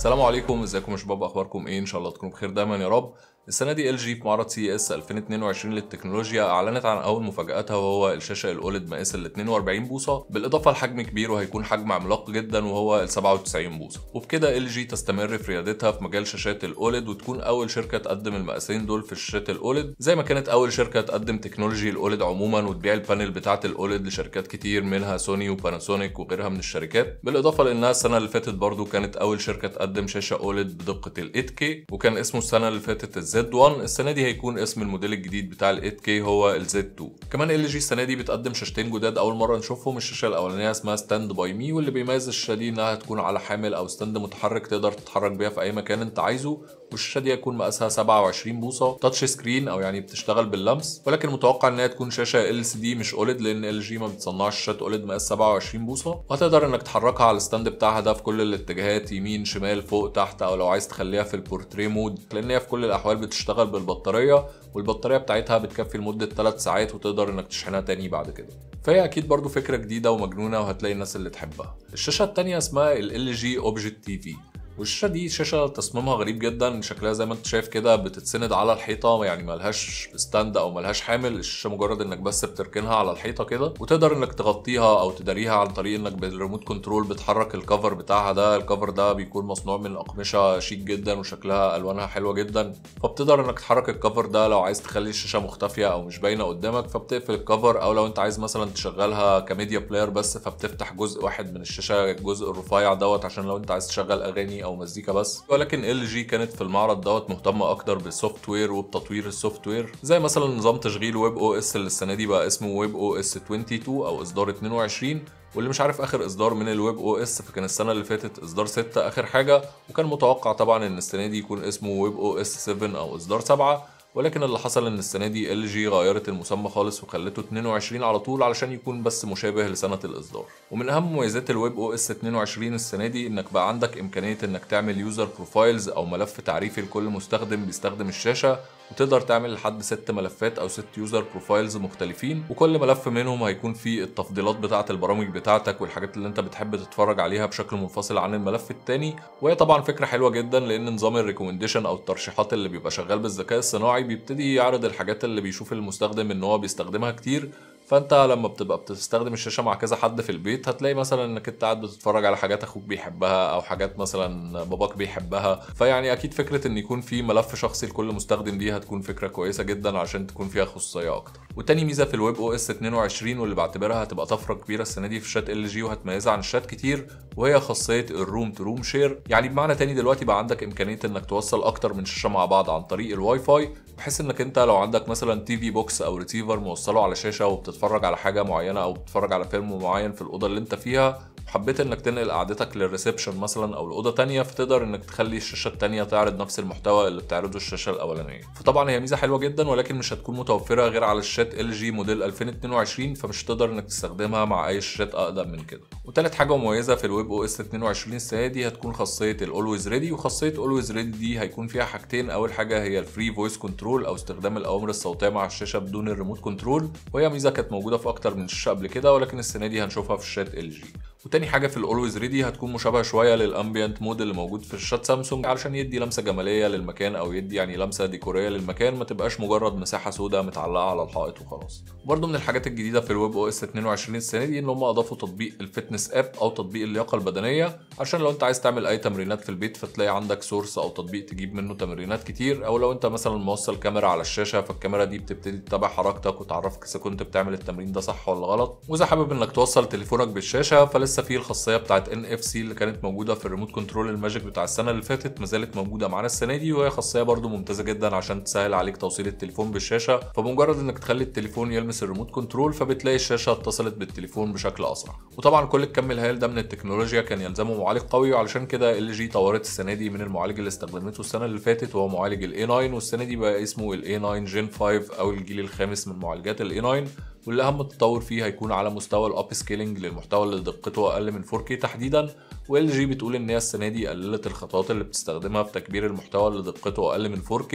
السلام عليكم ازيكم يا شباب اخباركم ايه ان شاء الله تكونوا بخير دايما يا رب السنه دي ال جي في معرض سي اس 2022 للتكنولوجيا اعلنت عن اول مفاجاتها وهو الشاشه الاولد مقاس ال 42 بوصه بالاضافه لحجم كبير وهيكون حجم عملاق جدا وهو ال 97 بوصه وبكده ال جي تستمر في ريادتها في مجال شاشات الاولد وتكون اول شركه تقدم المقاسين دول في شاشات الاولد زي ما كانت اول شركه تقدم تكنولوجي الاولد عموما وتبيع البانل بتاعه الاولد لشركات كتير منها سوني وباناسونيك وغيرها من الشركات بالاضافه لانها السنه اللي فاتت برضو كانت اول شركه تقدم بيقدم شاشة أولد بدقة ال 8K وكان اسمه السنة اللي فاتت ال Z1 السنة دي هيكون اسم الموديل الجديد بتاع ال 8K هو ال Z2 كمان ال جي السنة دي بتقدم شاشتين جداد أول مرة نشوفهم الشاشة الأولانية اسمها ستاند باي مي واللي بيميز الشاشة دي إنها هتكون على حامل أو ستاند متحرك تقدر تتحرك بيها في أي مكان أنت عايزه والشاشه دي هيكون مقاسها 27 بوصه تاتش سكرين او يعني بتشتغل باللمس ولكن متوقع ان هي تكون شاشه ال سي دي مش اولد لان ال جي ما بتصنعش شاشات اولد مقاس 27 بوصه وهتقدر انك تحركها على الستاند بتاعها ده في كل الاتجاهات يمين شمال فوق تحت او لو عايز تخليها في البورتريه مود لان هي في كل الاحوال بتشتغل بالبطاريه والبطاريه بتاعتها بتكفي لمده 3 ساعات وتقدر انك تشحنها تاني بعد كده فهي اكيد برضو فكره جديده ومجنونه وهتلاقي الناس اللي تحبها الشاشه الثانيه اسمها ال جي اوبجكت تي في والشاشه دي شاشه تصميمها غريب جدا شكلها زي ما انت شايف كده بتتسند على الحيطه يعني ملهاش ستاند او ملهاش حامل الشاشه مجرد انك بس بتركنها على الحيطه كده وتقدر انك تغطيها او تداريها عن طريق انك بالريموت كنترول بتحرك الكفر بتاعها ده الكفر ده بيكون مصنوع من اقمشه شيك جدا وشكلها الوانها حلوه جدا فبتقدر انك تحرك الكفر ده لو عايز تخلي الشاشه مختفيه او مش باينه قدامك فبتقفل الكفر او لو انت عايز مثلا تشغلها كميديا بلاير بس فبتفتح جزء واحد من الشاشه الجزء الرفيع دوت عشان لو انت عايز تشغل اغاني او مزيكا بس ولكن ال جي كانت في المعرض دوت مهتمه اكتر بالسوفت وير وبتطوير السوفت وير زي مثلا نظام تشغيل ويب او اس اللي السنه دي بقى اسمه ويب او اس 22 او اصدار 22 واللي مش عارف اخر اصدار من الويب او اس فكان السنه اللي فاتت اصدار 6 اخر حاجه وكان متوقع طبعا ان السنه دي يكون اسمه ويب او اس 7 او اصدار 7 ولكن اللي حصل ان السنه دي ال جي غيرت المسمى خالص وخلته 22 على طول علشان يكون بس مشابه لسنه الاصدار ومن اهم مميزات الويب او اس 22 السنه دي انك بقى عندك امكانيه انك تعمل يوزر بروفايلز او ملف تعريفي لكل مستخدم بيستخدم الشاشه وتقدر تعمل لحد ست ملفات او ست يوزر بروفايلز مختلفين وكل ملف منهم هيكون فيه التفضيلات بتاعه البرامج بتاعتك والحاجات اللي انت بتحب تتفرج عليها بشكل منفصل عن الملف الثاني وهي طبعا فكره حلوه جدا لان نظام الريكومنديشن او الترشيحات اللي بيبقى شغال بالذكاء الصناعي الواعي بيبتدي يعرض الحاجات اللي بيشوف المستخدم ان هو بيستخدمها كتير فانت لما بتبقى بتستخدم الشاشه مع كذا حد في البيت هتلاقي مثلا انك انت قاعد بتتفرج على حاجات اخوك بيحبها او حاجات مثلا باباك بيحبها فيعني اكيد فكره ان يكون في ملف شخصي لكل مستخدم دي هتكون فكره كويسه جدا عشان تكون فيها خصوصيه اكتر وتاني ميزه في الويب او اس 22 واللي بعتبرها هتبقى طفره كبيره السنه دي في شات ال جي وهتميزها عن شات كتير وهي خاصيه الروم تو روم شير يعني بمعنى تاني دلوقتي بقى عندك امكانيه انك توصل اكتر من شاشه مع بعض عن طريق الواي فاي بحيث انك انت لو عندك مثلا تي في بوكس او ريسيفر موصله على شاشه وبتتفرج على حاجه معينه او بتتفرج على فيلم معين في الاوضه اللي انت فيها حبيت انك تنقل قعدتك للريسبشن مثلا او لاوضه تانية فتقدر انك تخلي الشاشه التانية تعرض نفس المحتوى اللي بتعرضه الشاشه الاولانيه فطبعا هي ميزه حلوه جدا ولكن مش هتكون متوفره غير على الشات ال جي موديل 2022 فمش هتقدر انك تستخدمها مع اي شاشات اقدم من كده وتالت حاجه مميزه في الويب او اس 22 السنه دي هتكون خاصيه الاولويز ريدي وخاصيه اولويز ريدي دي هيكون فيها حاجتين اول حاجه هي الفري فويس كنترول او استخدام الاوامر الصوتيه مع الشاشه بدون الريموت كنترول وهي ميزه كانت موجوده في اكتر من شاشه قبل كده ولكن السنه دي هنشوفها في شاشات ال جي وتاني حاجه في الاولويز ريدي هتكون مشابهه شويه للامبيانت مود اللي موجود في شاشات سامسونج علشان يدي لمسه جماليه للمكان او يدي يعني لمسه ديكوريه للمكان ما تبقاش مجرد مساحه سوداء متعلقه على الحائط وخلاص برضو من الحاجات الجديده في الويب او اس 22 السنه دي ان هم اضافوا تطبيق الفتنس اب او تطبيق اللياقه البدنيه عشان لو انت عايز تعمل اي تمرينات في البيت فتلاقي عندك سورس او تطبيق تجيب منه تمرينات كتير او لو انت مثلا موصل كاميرا على الشاشه فالكاميرا دي بتبتدي تتابع حركتك وتعرفك اذا كنت بتعمل التمرين ده صح ولا غلط واذا حابب انك توصل تليفونك بالشاشه فلازم لسه في الخاصيه بتاعت ان اف سي اللي كانت موجوده في الريموت كنترول الماجيك بتاع السنه اللي فاتت ما زالت موجوده معانا السنه دي وهي خاصيه برده ممتازه جدا عشان تسهل عليك توصيل التليفون بالشاشه فبمجرد انك تخلي التليفون يلمس الريموت كنترول فبتلاقي الشاشه اتصلت بالتليفون بشكل اسرع وطبعا كل الكم الهائل ده من التكنولوجيا كان يلزمه معالج قوي وعلشان كده ال جي طورت السنه دي من المعالج اللي استخدمته السنه اللي فاتت وهو معالج الاي 9 والسنه دي بقى اسمه الاي 9 جين 5 او الجيل الخامس من معالجات الاي 9 والأهم التطور فيه هيكون على مستوى الاب سكيلنج للمحتوى اللي دقته أقل من 4K تحديدا وال جي بتقول ان هي السنه دي قللت الخطوات اللي بتستخدمها في تكبير المحتوى اللي دقته اقل من 4K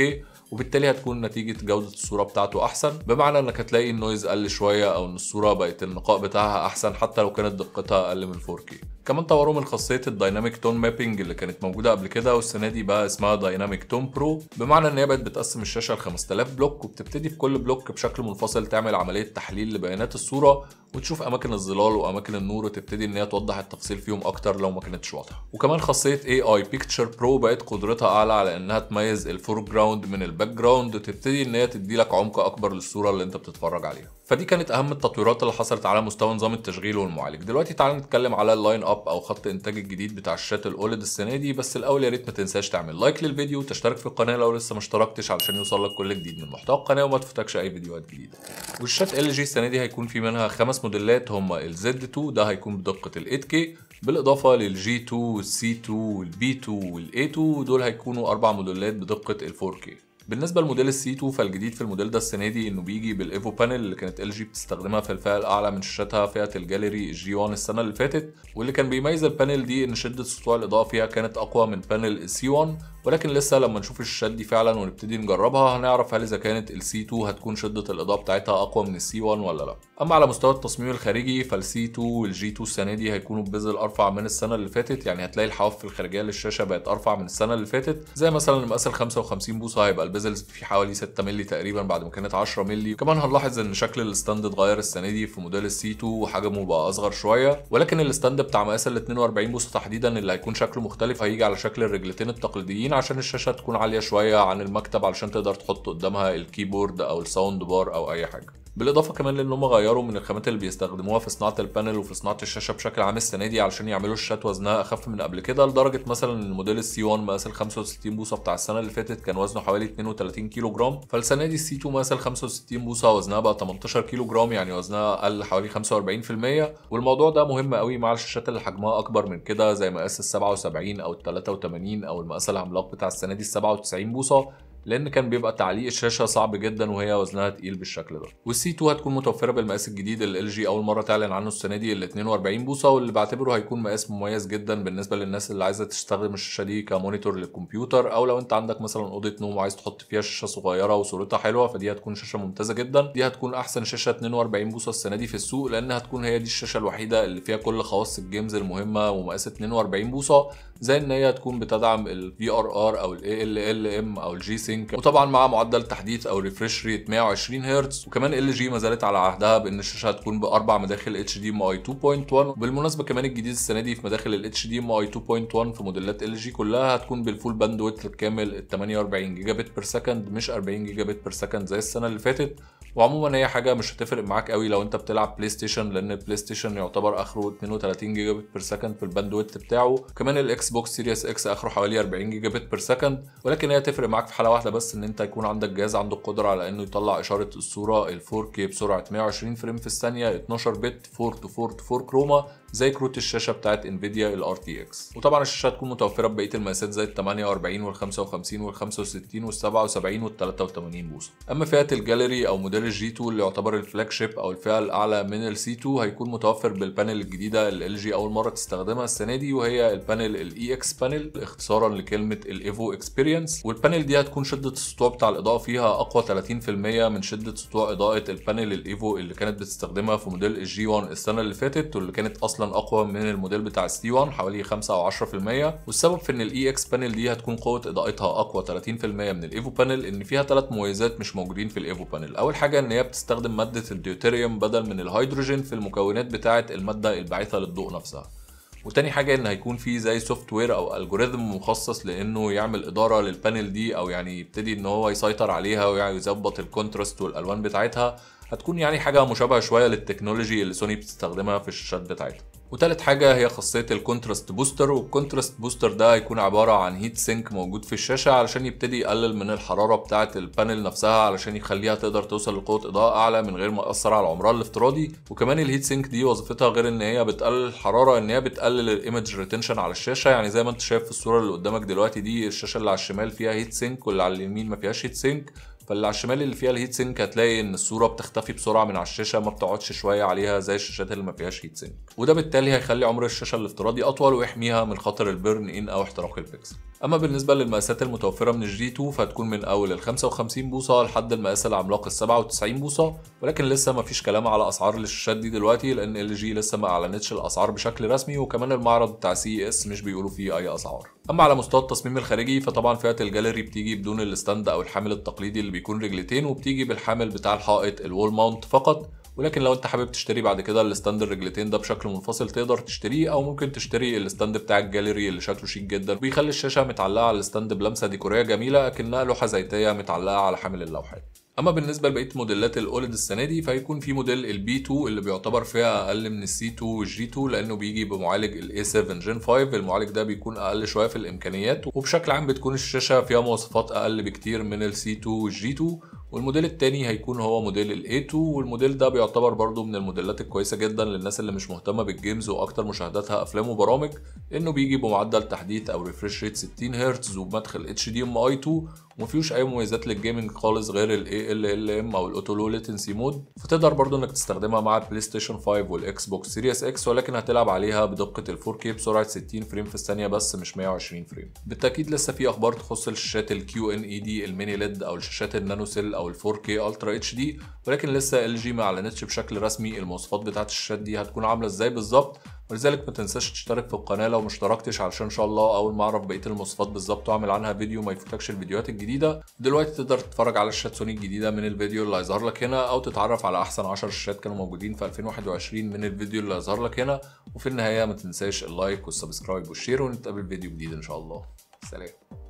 وبالتالي هتكون نتيجه جوده الصوره بتاعته احسن بمعنى انك هتلاقي النويز قل شويه او ان الصوره بقت النقاء بتاعها احسن حتى لو كانت دقتها اقل من 4K كمان طوروا من خاصيه الدايناميك تون مابينج اللي كانت موجوده قبل كده والسنه دي بقى اسمها دايناميك تون برو بمعنى ان هي بقت بتقسم الشاشه ل 5000 بلوك وبتبتدي في كل بلوك بشكل منفصل تعمل عمليه تحليل لبيانات الصوره وتشوف اماكن الظلال واماكن النور وتبتدي ان هي توضح التفاصيل فيهم اكتر لو ما كانتش واضحه وكمان خاصيه اي اي بيكتشر برو بقت قدرتها اعلى على انها تميز الفور جراوند من الباك جراوند وتبتدي ان هي تدي لك عمق اكبر للصوره اللي انت بتتفرج عليها فدي كانت اهم التطويرات اللي حصلت على مستوى نظام التشغيل والمعالج دلوقتي تعال نتكلم على اللاين اب او خط انتاج الجديد بتاع الشات الاولد السنه دي بس الاول يا ريت ما تنساش تعمل لايك للفيديو وتشترك في القناه لو لسه ما اشتركتش علشان يوصل لك كل جديد من محتوى القناه وما تفوتكش اي فيديوهات جديده والشات ال جي السنه دي هيكون في منها خمس موديلات هما z 2 ده هيكون بدقة ال 8K بالاضافه g 2 c 2 b 2 a 2 دول هيكونوا اربع موديلات بدقه ال 4K بالنسبه لموديل السي 2 فالجديد في الموديل ده السنه دي انه بيجي بالايفو بانل اللي كانت ال جي بتستخدمها في الفئه الاعلى من شاشاتها فئه الجاليري جي 1 السنه اللي فاتت واللي كان بيميز البانل دي ان شده سطوع الاضاءه فيها كانت اقوى من بانل السي 1 ولكن لسه لما نشوف الشاشات دي فعلا ونبتدي نجربها هنعرف هل اذا كانت السي 2 هتكون شده الاضاءه بتاعتها اقوى من السي 1 ولا لا اما على مستوى التصميم الخارجي فالسي 2 والجي 2 السنه دي هيكونوا ببذل ارفع من السنه اللي فاتت يعني هتلاقي الحواف الخارجيه للشاشه بقت ارفع من السنه اللي فاتت زي مثلا المقاس 55 بوصه هيبقى بيزلز في حوالي 6 مللي تقريبا بعد ما كانت 10 مللي كمان هنلاحظ ان شكل الستاند اتغير السنه دي في موديل السي 2 وحجمه بقى اصغر شويه ولكن الستاند بتاع مقاس ال 42 بوصه تحديدا اللي هيكون شكله مختلف هيجي على شكل الرجلتين التقليديين عشان الشاشه تكون عاليه شويه عن المكتب علشان تقدر تحط قدامها الكيبورد او الساوند بار او اي حاجه بالاضافه كمان لان هم غيروا من الخامات اللي بيستخدموها في صناعه البانل وفي صناعه الشاشه بشكل عام السنه دي علشان يعملوا الشات وزنها اخف من قبل كده لدرجه مثلا الموديل السي 1 مقاس ال 65 بوصه بتاع السنه اللي فاتت كان وزنه حوالي 32 كيلو جرام فالسنه دي السي 2 مقاس ال 65 بوصه وزنها بقى 18 كيلو جرام يعني وزنها اقل حوالي 45% والموضوع ده مهم قوي مع الشاشات اللي حجمها اكبر من كده زي مقاس ال 77 او ال 83 او المقاس العملاق بتاع السنه دي ال 97 بوصه لان كان بيبقى تعليق الشاشه صعب جدا وهي وزنها تقيل بالشكل ده والسي 2 هتكون متوفره بالمقاس الجديد اللي ال جي اول مره تعلن عنه السنه دي ال 42 بوصه واللي بعتبره هيكون مقاس مميز جدا بالنسبه للناس اللي عايزه تستخدم الشاشه دي كمونيتور للكمبيوتر او لو انت عندك مثلا اوضه نوم وعايز تحط فيها شاشه صغيره وصورتها حلوه فدي هتكون شاشه ممتازه جدا دي هتكون احسن شاشه 42 بوصه السنه دي في السوق لان هتكون هي دي الشاشه الوحيده اللي فيها كل خواص الجيمز المهمه ومقاس 42 بوصه زي ان هي تكون بتدعم الفي ار ار او الاي ال ال ام او الجي سينك وطبعا مع معدل تحديث او ريفرش ريت 120 هرتز وكمان ال جي ما زالت على عهدها بان الشاشه هتكون باربع مداخل اتش دي ام اي 2.1 وبالمناسبه كمان الجديد السنه دي في مداخل الاتش دي ام اي 2.1 في موديلات ال جي كلها هتكون بالفول باندويت الكامل 48 جيجا بت بير سكند مش 40 جيجا بت بير سكند زي السنه اللي فاتت وعموما هي حاجه مش هتفرق معاك قوي لو انت بتلعب بلاي ستيشن لان البلاي ستيشن يعتبر اخره 32 جيجا بت بير سكند في الباندويت بتاعه كمان الاكس بوكس سيريس اكس اخره حوالي 40 جيجا بت بير سكند ولكن هي تفرق معاك في حاله واحده بس ان انت يكون عندك جهاز عنده القدره على انه يطلع اشاره الصوره ال 4K بسرعه 120 فريم في الثانيه 12 بت 4 تو 4 تو 4 كروما زي كروت الشاشه بتاعت انفيديا الار تي اكس وطبعا الشاشه هتكون متوفره ببقيه المقاسات زي ال 48 وال 55 وال 65 وال 77 وال 83 بوصه اما فئه الجاليري او موديل الجي 2 اللي يعتبر الفلاج شيب او الفئه الاعلى من السي 2 هيكون متوفر بالبانل الجديده اللي ال جي اول مره تستخدمها السنه دي وهي البانل الاي اكس بانل اختصارا لكلمه الايفو اكسبيرينس والبانل دي هتكون شده السطوع بتاع الاضاءه فيها اقوى 30% من شده سطوع اضاءه البانل الايفو اللي كانت بتستخدمها في موديل الجي 1 السنه اللي فاتت واللي كانت اصلا اقوى من الموديل بتاع السي 1 حوالي 5 او 10% والسبب في ان الاي اكس بانل دي هتكون قوه اضاءتها اقوى 30% من الايفو بانل ان فيها ثلاث مميزات مش موجودين في الايفو بانل اول حاجه ان هي بتستخدم ماده الديوتيريوم بدل من الهيدروجين في المكونات بتاعه الماده الباعثه للضوء نفسها وتاني حاجة ان هيكون في زي سوفت وير او الجوريزم مخصص لانه يعمل ادارة للبانل دي او يعني يبتدي ان هو يسيطر عليها ويظبط الكونتراست والالوان بتاعتها هتكون يعني حاجة مشابهة شوية للتكنولوجي اللي سوني بتستخدمها في الشاشات بتاعتها وتالت حاجة هي خاصية الكونتراست بوستر والكونتراست بوستر ده هيكون عبارة عن هيت سينك موجود في الشاشة علشان يبتدي يقلل من الحرارة بتاعة البانل نفسها علشان يخليها تقدر توصل لقوة إضاءة أعلى من غير ما يأثر على عمرها الافتراضي وكمان الهيت سينك دي وظيفتها غير إن هي بتقلل الحرارة إن هي بتقلل الايمج ريتنشن على الشاشة يعني زي ما أنت شايف في الصورة اللي قدامك دلوقتي دي الشاشة اللي على الشمال فيها هيت سينك واللي على اليمين ما فيهاش هيت سينك فاللي على الشمال اللي فيها الهيت سينك هتلاقي ان الصوره بتختفي بسرعه من على الشاشه ما بتقعدش شويه عليها زي الشاشات اللي ما فيهاش هيت سينك وده بالتالي هيخلي عمر الشاشه الافتراضي اطول ويحميها من خطر البيرن ان او احتراق البكسل اما بالنسبه للمقاسات المتوفره من الجي 2 فهتكون من اول ال 55 بوصه لحد المقاس العملاق ال 97 بوصه ولكن لسه ما فيش كلام على اسعار الشاشات دي دلوقتي لان ال جي لسه ما اعلنتش الاسعار بشكل رسمي وكمان المعرض بتاع سي اس مش بيقولوا فيه اي اسعار اما على مستوى التصميم الخارجي فطبعا فئه الجاليري بتيجي بدون الستاند او الحامل التقليدي اللي بيكون رجلتين وبتيجي بالحامل بتاع الحائط الوول ماونت فقط ولكن لو انت حابب تشتري بعد كده الستاند الرجلتين ده بشكل منفصل تقدر تشتريه او ممكن تشتري الستاند بتاع الجاليري اللي شكله شيك جدا بيخلي الشاشه متعلقه على الستاند بلمسه ديكوريه جميله اكنها لوحه زيتيه متعلقه على حامل اللوحات اما بالنسبه لبقيه موديلات الاولد السنه دي فهيكون في موديل البي 2 اللي بيعتبر فيها اقل من السي 2 والجي 2 لانه بيجي بمعالج الاي 7 جين 5 المعالج ده بيكون اقل شويه في الامكانيات وبشكل عام بتكون الشاشه فيها مواصفات اقل بكتير من السي 2 والجي 2 والموديل التاني هيكون هو موديل ال A2 والموديل ده بيعتبر برضو من الموديلات الكويسة جدا للناس اللي مش مهتمة بالجيمز واكتر مشاهداتها افلام وبرامج لانه بيجي بمعدل تحديث او ريفرش ريت 60 هرتز وبمدخل HDMI 2 وما فيهوش اي مميزات للجيمنج خالص غير الاي ال ال ام او الاوتو لو ليتنسي مود فتقدر برضو انك تستخدمها مع البلاي ستيشن 5 والاكس بوكس سيريس اكس ولكن هتلعب عليها بدقه ال 4K بسرعه 60 فريم في الثانيه بس مش 120 فريم بالتاكيد لسه في اخبار تخص الشاشات الكيو ان اي دي الميني ليد او الشاشات النانو سيل او ال 4K الترا اتش دي ولكن لسه ال جي ما اعلنتش بشكل رسمي المواصفات بتاعه الشاشات دي هتكون عامله ازاي بالظبط ولذلك ما تنساش تشترك في القناه لو ما اشتركتش علشان ان شاء الله اول ما اعرف بقيه المواصفات بالظبط واعمل عنها فيديو ما يفوتكش الفيديوهات الجديده دلوقتي تقدر تتفرج على الشات سوني الجديده من الفيديو اللي هيظهر لك هنا او تتعرف على احسن 10 شات كانوا موجودين في 2021 من الفيديو اللي هيظهر لك هنا وفي النهايه ما تنساش اللايك والسبسكرايب والشير ونتقابل فيديو جديد ان شاء الله سلام